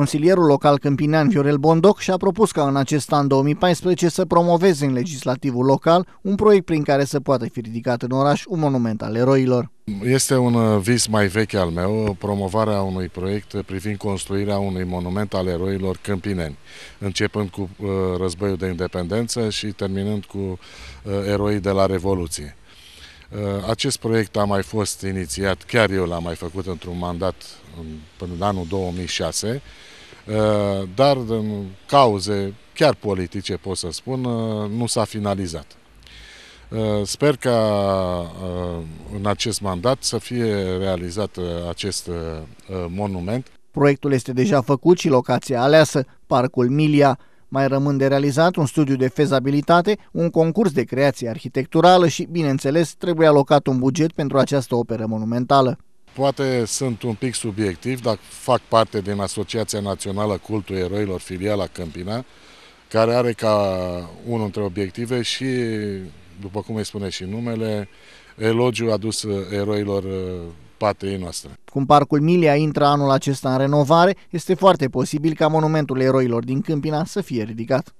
Consilierul local câmpinean Viorel Bondoc și-a propus ca în acest an 2014 să promoveze în legislativul local un proiect prin care să poată fi ridicat în oraș un monument al eroilor. Este un uh, vis mai vechi al meu, promovarea unui proiect privind construirea unui monument al eroilor câmpineni, începând cu uh, războiul de independență și terminând cu uh, eroii de la Revoluție. Uh, acest proiect a mai fost inițiat, chiar eu l-am mai făcut într-un mandat până în anul 2006, uh, dar în cauze chiar politice, pot să spun, uh, nu s-a finalizat. Sper ca în acest mandat să fie realizat acest monument. Proiectul este deja făcut și locația aleasă, Parcul Milia, mai rămân de realizat un studiu de fezabilitate, un concurs de creație arhitecturală și, bineînțeles, trebuie alocat un buget pentru această operă monumentală. Poate sunt un pic subiectiv, dar fac parte din Asociația Națională Cultul Eroilor, filiala Câmpina, care are ca unul dintre obiective și, după cum îi spune și numele, elogiu adus eroilor patriei noastre. Cum parcul Milia intră anul acesta în renovare, este foarte posibil ca monumentul eroilor din Câmpina să fie ridicat.